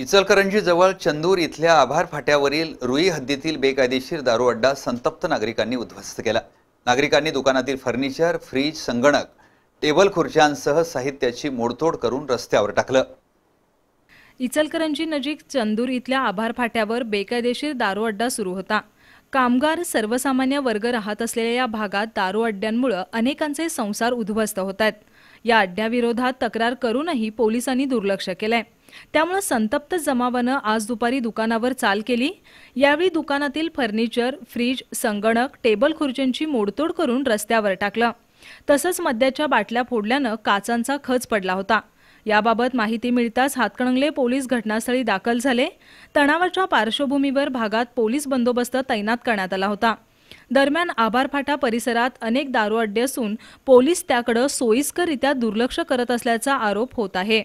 इचलकरंजी जवळ चंदूर इथल्या आभार फाट्यावरील रुई हद्दीतील बेकायदेशीर दारू अड्डा संतप्त नागरिकांनी उद्ध्वस्त केला नागरिकांनी दुकानातील फर्निचर फ्रीज संगणक टेबल खुर्च्यांसह साहित्याची मोडतोड करून रस्त्यावर टाकलं इचलकरंजी नजीक चंदूर इथल्या आभार फाट्यावर बेकायदेशीर दारू अड्डा सुरू होता कामगार सर्वसामान्य वर्ग राहत असलेल्या या भागात दारू अड्ड्यांमुळे अनेकांचे संसार उद्ध्वस्त होत आहेत या अड्ड्याविरोधात तक्रार करूनही पोलिसांनी दुर्लक्ष केलंय त्यामुळे संतप्त जमावानं आज दुपारी दुकानावर चाल केली यावेळी दुकानातील फर्निचर फ्रीज संगणक टेबल खुर्च्यांची मोडतोड करून रस्त्यावर टाकलं तसंच मद्याच्या बाटल्या फोडल्यानं काचांचा खच पडला होता याबाबत माहिती मिळताच हातकणंगले पोलीस घटनास्थळी दाखल झाले तणावाच्या पार्श्वभूमीवर भागात पोलीस बंदोबस्त तैनात करण्यात आला होता दरम्यान आभारफाटा परिसरात अनेक दारू अड्डे असून पोलीस त्याकडे सोयीस्करित्या दुर्लक्ष करत असल्याचा आरोप होत आहे